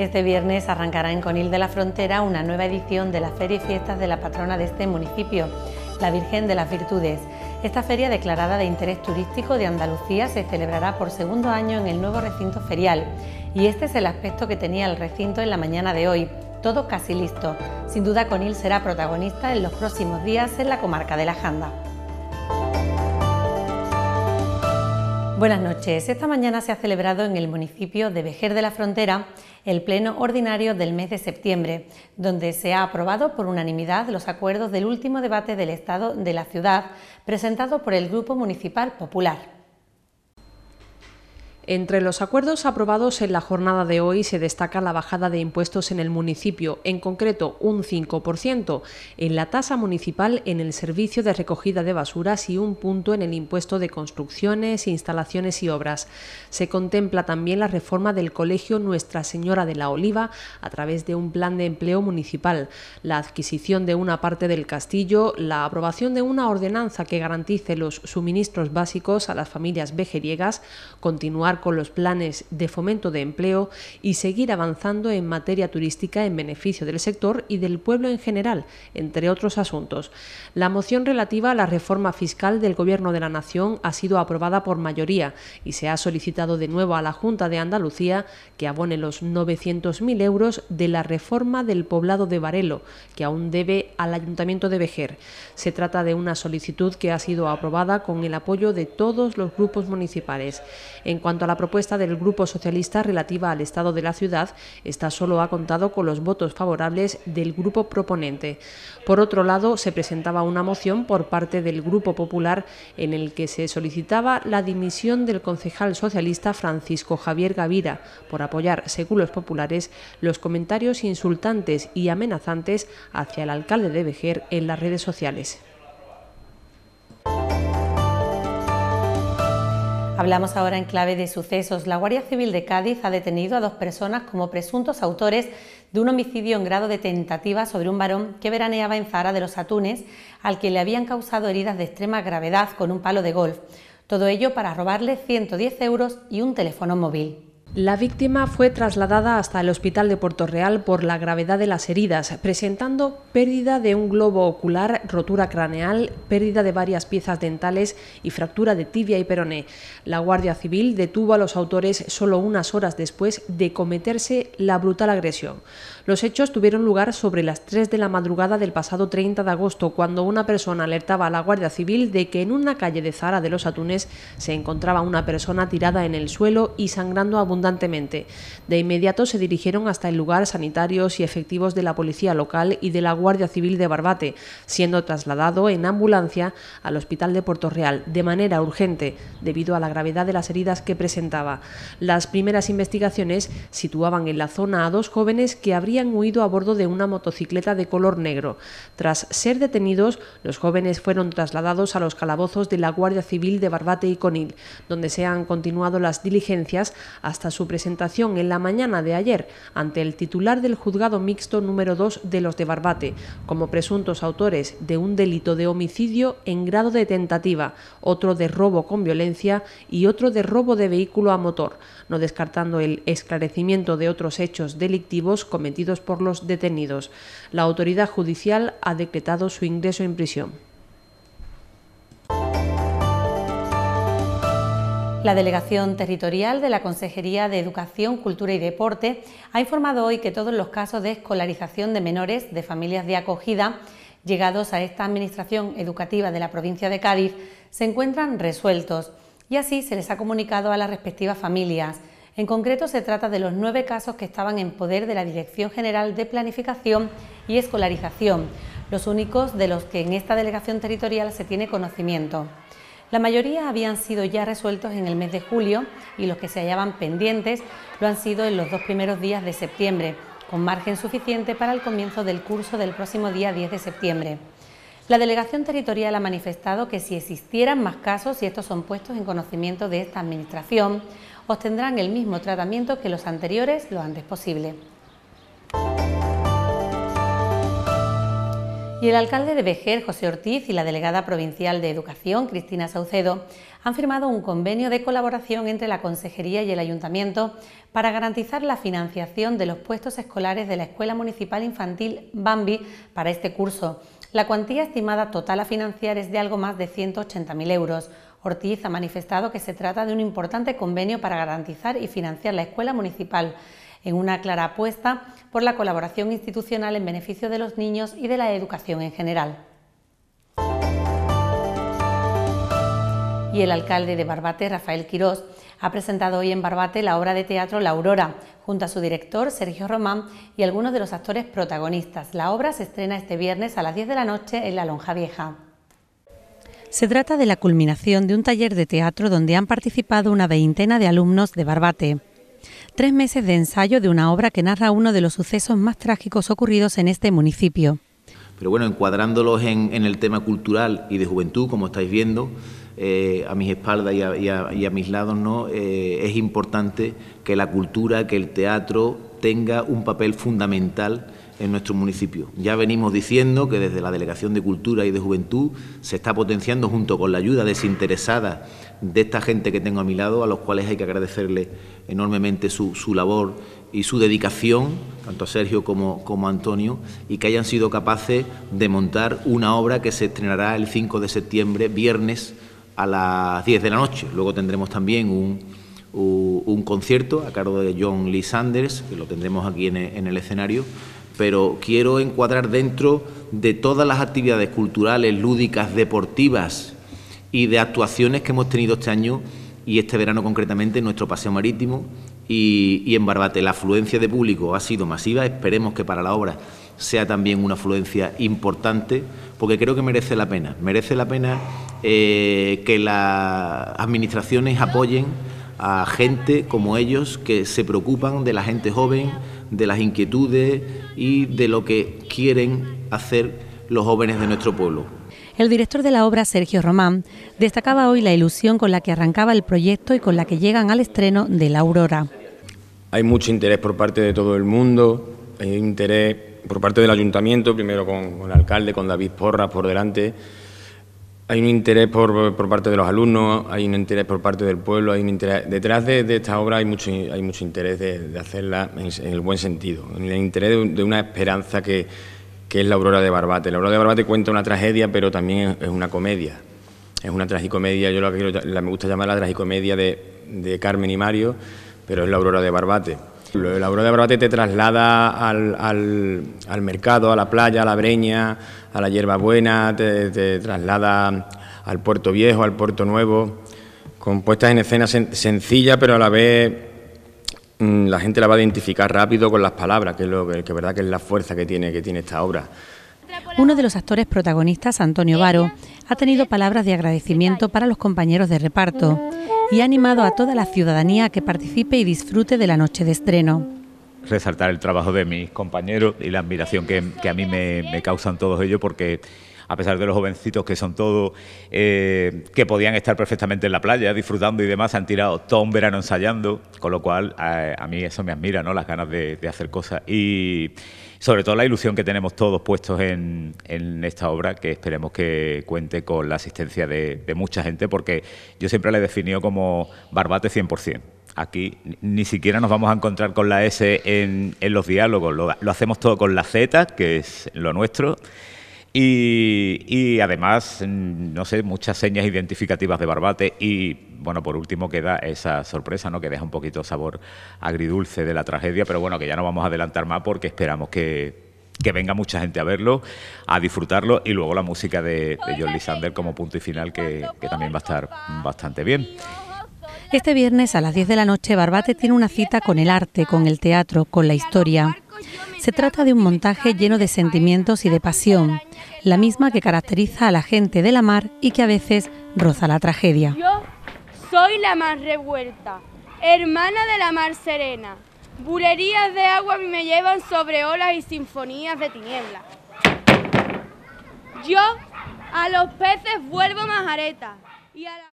Este viernes arrancará en Conil de la Frontera una nueva edición de la Feria y Fiestas de la patrona de este municipio, la Virgen de las Virtudes. Esta feria declarada de interés turístico de Andalucía se celebrará por segundo año en el nuevo recinto ferial y este es el aspecto que tenía el recinto en la mañana de hoy, todo casi listo. Sin duda Conil será protagonista en los próximos días en la comarca de La Janda. Buenas noches. Esta mañana se ha celebrado en el municipio de Vejer de la Frontera el Pleno Ordinario del mes de septiembre, donde se ha aprobado por unanimidad los acuerdos del último debate del Estado de la Ciudad presentado por el Grupo Municipal Popular. Entre los acuerdos aprobados en la jornada de hoy se destaca la bajada de impuestos en el municipio, en concreto un 5% en la tasa municipal en el servicio de recogida de basuras y un punto en el impuesto de construcciones, instalaciones y obras. Se contempla también la reforma del colegio Nuestra Señora de la Oliva a través de un plan de empleo municipal, la adquisición de una parte del castillo, la aprobación de una ordenanza que garantice los suministros básicos a las familias vejeriegas, continuar con los planes de fomento de empleo y seguir avanzando en materia turística en beneficio del sector y del pueblo en general, entre otros asuntos. La moción relativa a la reforma fiscal del Gobierno de la Nación ha sido aprobada por mayoría y se ha solicitado de nuevo a la Junta de Andalucía que abone los 900.000 euros de la reforma del poblado de Varelo, que aún debe al Ayuntamiento de Vejer. Se trata de una solicitud que ha sido aprobada con el apoyo de todos los grupos municipales. En cuanto a la propuesta del Grupo Socialista relativa al estado de la ciudad, esta solo ha contado con los votos favorables del grupo proponente. Por otro lado, se presentaba una moción por parte del Grupo Popular en el que se solicitaba la dimisión del concejal socialista Francisco Javier Gavira por apoyar, según los populares, los comentarios insultantes y amenazantes hacia el alcalde de Vejer en las redes sociales. Hablamos ahora en clave de sucesos. La Guardia Civil de Cádiz ha detenido a dos personas como presuntos autores de un homicidio en grado de tentativa sobre un varón que veraneaba en Zara de los Atunes, al que le habían causado heridas de extrema gravedad con un palo de golf. Todo ello para robarle 110 euros y un teléfono móvil. La víctima fue trasladada hasta el hospital de Puerto Real por la gravedad de las heridas, presentando pérdida de un globo ocular, rotura craneal, pérdida de varias piezas dentales y fractura de tibia y peroné. La Guardia Civil detuvo a los autores solo unas horas después de cometerse la brutal agresión. Los hechos tuvieron lugar sobre las 3 de la madrugada del pasado 30 de agosto, cuando una persona alertaba a la Guardia Civil de que en una calle de Zara de los Atunes se encontraba una persona tirada en el suelo y sangrando abundantemente de inmediato se dirigieron hasta el lugar sanitarios y efectivos de la policía local y de la Guardia Civil de Barbate, siendo trasladado en ambulancia al Hospital de Puerto Real de manera urgente debido a la gravedad de las heridas que presentaba. Las primeras investigaciones situaban en la zona a dos jóvenes que habrían huido a bordo de una motocicleta de color negro. Tras ser detenidos, los jóvenes fueron trasladados a los calabozos de la Guardia Civil de Barbate y Conil, donde se han continuado las diligencias hasta su presentación en la mañana de ayer ante el titular del juzgado mixto número 2 de los de Barbate, como presuntos autores de un delito de homicidio en grado de tentativa, otro de robo con violencia y otro de robo de vehículo a motor, no descartando el esclarecimiento de otros hechos delictivos cometidos por los detenidos. La autoridad judicial ha decretado su ingreso en prisión. La Delegación Territorial de la Consejería de Educación, Cultura y Deporte ha informado hoy que todos los casos de escolarización de menores de familias de acogida llegados a esta Administración Educativa de la provincia de Cádiz se encuentran resueltos y así se les ha comunicado a las respectivas familias. En concreto se trata de los nueve casos que estaban en poder de la Dirección General de Planificación y Escolarización, los únicos de los que en esta delegación territorial se tiene conocimiento. La mayoría habían sido ya resueltos en el mes de julio y los que se hallaban pendientes lo han sido en los dos primeros días de septiembre, con margen suficiente para el comienzo del curso del próximo día 10 de septiembre. La delegación territorial ha manifestado que si existieran más casos y estos son puestos en conocimiento de esta Administración, obtendrán el mismo tratamiento que los anteriores lo antes posible. y el alcalde de Bejer, José Ortiz, y la delegada provincial de Educación, Cristina Saucedo, han firmado un convenio de colaboración entre la Consejería y el Ayuntamiento para garantizar la financiación de los puestos escolares de la Escuela Municipal Infantil Bambi para este curso. La cuantía estimada total a financiar es de algo más de 180.000 euros. Ortiz ha manifestado que se trata de un importante convenio para garantizar y financiar la escuela municipal en una clara apuesta por la colaboración institucional en beneficio de los niños y de la educación en general. y el alcalde de Barbate, Rafael Quirós, ha presentado hoy en Barbate la obra de teatro La Aurora, junto a su director, Sergio Román, y algunos de los actores protagonistas. La obra se estrena este viernes a las 10 de la noche en La Lonja Vieja. Se trata de la culminación de un taller de teatro donde han participado una veintena de alumnos de Barbate tres meses de ensayo de una obra que narra uno de los sucesos más trágicos ocurridos en este municipio. Pero bueno, encuadrándolos en, el tema cultural y de juventud, como estáis viendo, eh, a mis espaldas y a, mis lados, ¿no? Eh, es importante que la cultura, que el teatro tenga un papel fundamental en nuestro municipio. Ya venimos diciendo que desde la Delegación de Cultura y de Juventud se está potenciando junto con la ayuda desinteresada de esta gente que tengo a mi lado, a los cuales hay que agradecerle enormemente su, labor y su dedicación, tanto a Sergio como, como a Antonio, y que hayan sido capaces de montar una obra que se estrenará el 5 de septiembre, viernes, a las 10 de la noche. Luego tendremos también un, concierto a cargo de John Lee Sanders, que lo tendremos aquí en el escenario, pero quiero encuadrar dentro de todas las actividades culturales, lúdicas, deportivas y de actuaciones que hemos tenido este año y este verano concretamente en nuestro paseo marítimo y, en Barbate. La afluencia de público ha sido masiva, esperemos que para la obra sea también una afluencia importante, porque creo que merece la pena. Merece la pena eh, que las administraciones apoyen a gente como ellos que se preocupan de la gente joven, de las inquietudes y de lo que quieren hacer los jóvenes de nuestro pueblo. El director de la obra, Sergio Román, destacaba hoy la ilusión con la que arrancaba el proyecto y con la que llegan al estreno de La Aurora. Hay mucho interés por parte de todo el mundo, hay interés por parte del ayuntamiento, primero con, el alcalde, con David Porras por delante, hay un interés por, por, parte de los alumnos, hay un interés por parte del pueblo, hay un interés. Detrás de, esta obra hay mucho, hay mucho interés de, hacerla en, el buen sentido, en el interés de, una esperanza que, es la Aurora de Barbate. La Aurora de Barbate cuenta una tragedia, pero también es, una comedia. Es una tragicomedia, yo la, quiero, me gusta llamar la tragicomedia de, de Carmen y Mario, pero es la Aurora de Barbate. El obra de Barbate te traslada al, mercado, a la playa, a la breña, a la hierbabuena, te, te traslada al puerto viejo, al puerto nuevo, con en escena sencilla pero a la vez mm, la gente la va a identificar rápido con las palabras, que es lo que, verdad que es la fuerza que tiene, que tiene esta obra. Uno de los actores protagonistas, Antonio Varo, ha tenido palabras de agradecimiento para los compañeros de reparto y ha animado a toda la ciudadanía a que participe y disfrute de la noche de estreno. Resaltar el trabajo de mis compañeros y la admiración que, que a mí me, me causan todos ellos porque a pesar de los jovencitos que son todos, eh, que podían estar perfectamente en la playa disfrutando y demás, han tirado todo un verano ensayando, con lo cual a, mí eso me admira, ¿no? Las ganas de, hacer cosas y sobre todo la ilusión que tenemos todos puestos en, esta obra, que esperemos que cuente con la asistencia de, mucha gente, porque yo siempre la he definido como barbate 100%. Aquí ni siquiera nos vamos a encontrar con la S en, los diálogos, lo, lo, hacemos todo con la Z, que es lo nuestro. Y, además, mm, no sé, muchas señas identificativas de Barbate y, bueno, por último queda esa sorpresa, ¿no? Que deja un poquito sabor agridulce de la tragedia, pero bueno, que ya no vamos a adelantar más porque esperamos que, que venga mucha gente a verlo, a disfrutarlo y luego la música de, de Sander como punto y final que, que también va a estar bastante bien. Este viernes a las 10 de la noche Barbate tiene una cita con el arte, con el teatro, con la historia. Se trata de un montaje lleno de sentimientos y de pasión, la misma que caracteriza a la gente de la mar y que a veces roza la tragedia. Yo soy la mar revuelta, hermana de la mar serena. Bulerías de agua me llevan sobre olas y sinfonías de tinieblas. Yo a los peces vuelvo majareta y a la...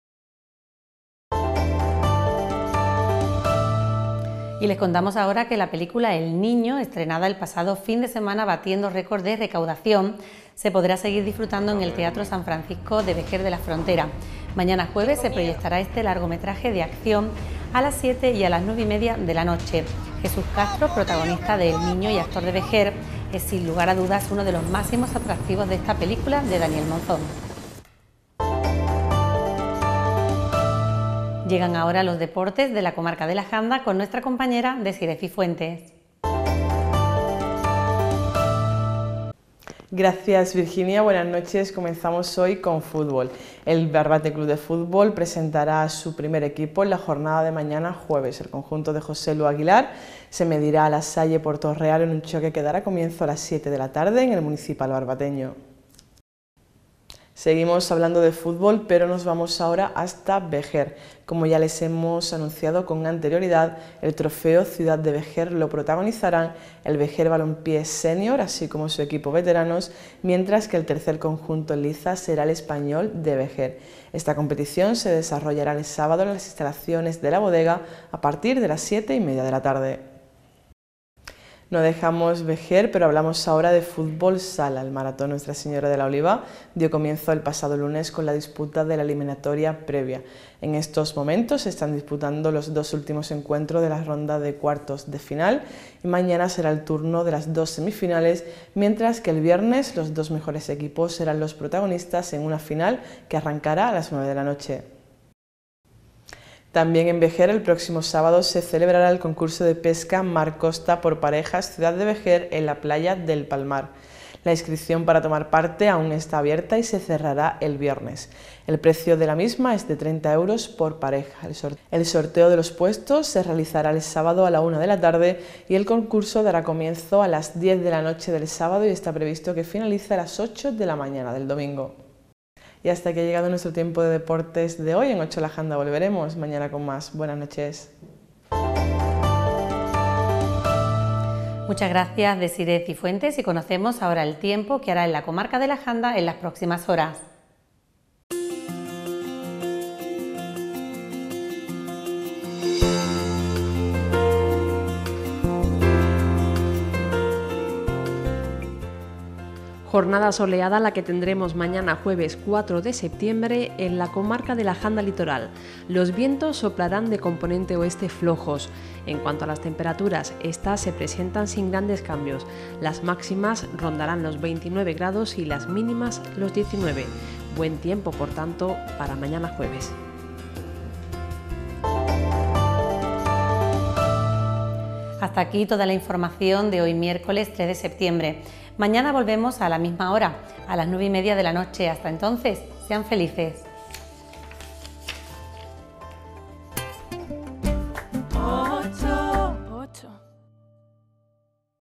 Y les contamos ahora que la película El Niño, estrenada el pasado fin de semana batiendo récord de recaudación, se podrá seguir disfrutando en el Teatro San Francisco de Vejer de la Frontera. Mañana jueves se proyectará este largometraje de acción a las 7 y a las 9 y media de la noche. Jesús Castro, protagonista de El Niño y actor de Vejer, es sin lugar a dudas uno de los máximos atractivos de esta película de Daniel Monzón. Llegan ahora los deportes de la comarca de la Janda con nuestra compañera Desirefi Fuentes. Gracias Virginia, buenas noches. Comenzamos hoy con fútbol. El Barbate Club de Fútbol presentará su primer equipo en la jornada de mañana jueves. El conjunto de José Lu Aguilar se medirá a la Salle Puerto Real en un choque que dará comienzo a las 7 de la tarde en el municipal barbateño. Seguimos hablando de fútbol, pero nos vamos ahora hasta Vejer. Como ya les hemos anunciado con anterioridad, el trofeo Ciudad de Vejer lo protagonizarán el Vejer Balonpiés Senior, así como su equipo veteranos, mientras que el tercer conjunto liza será el español de Vejer. Esta competición se desarrollará el sábado en las instalaciones de la bodega a partir de las 7 y media de la tarde. No dejamos vejer, pero hablamos ahora de fútbol sala. El maratón Nuestra Señora de la Oliva dio comienzo el pasado lunes con la disputa de la eliminatoria previa. En estos momentos se están disputando los dos últimos encuentros de la ronda de cuartos de final y mañana será el turno de las dos semifinales, mientras que el viernes los dos mejores equipos serán los protagonistas en una final que arrancará a las 9 de la noche. También en Vejer el próximo sábado se celebrará el concurso de pesca Mar Costa por parejas Ciudad de Vejer en la playa del Palmar. La inscripción para tomar parte aún está abierta y se cerrará el viernes. El precio de la misma es de 30 euros por pareja. El sorteo de los puestos se realizará el sábado a la 1 de la tarde y el concurso dará comienzo a las 10 de la noche del sábado y está previsto que finalice a las 8 de la mañana del domingo. Y hasta que ha llegado nuestro tiempo de deportes de hoy en Ocho la Janda. Volveremos mañana con más. Buenas noches. Muchas gracias, Desiree Cifuentes, y conocemos ahora el tiempo que hará en la comarca de La Janda en las próximas horas. Jornada soleada la que tendremos mañana jueves 4 de septiembre en la comarca de la Janda Litoral. Los vientos soplarán de componente oeste flojos. En cuanto a las temperaturas, estas se presentan sin grandes cambios. Las máximas rondarán los 29 grados y las mínimas los 19. Buen tiempo, por tanto, para mañana jueves. Hasta aquí toda la información de hoy miércoles 3 de septiembre. Mañana volvemos a la misma hora, a las 9 y media de la noche. Hasta entonces, sean felices.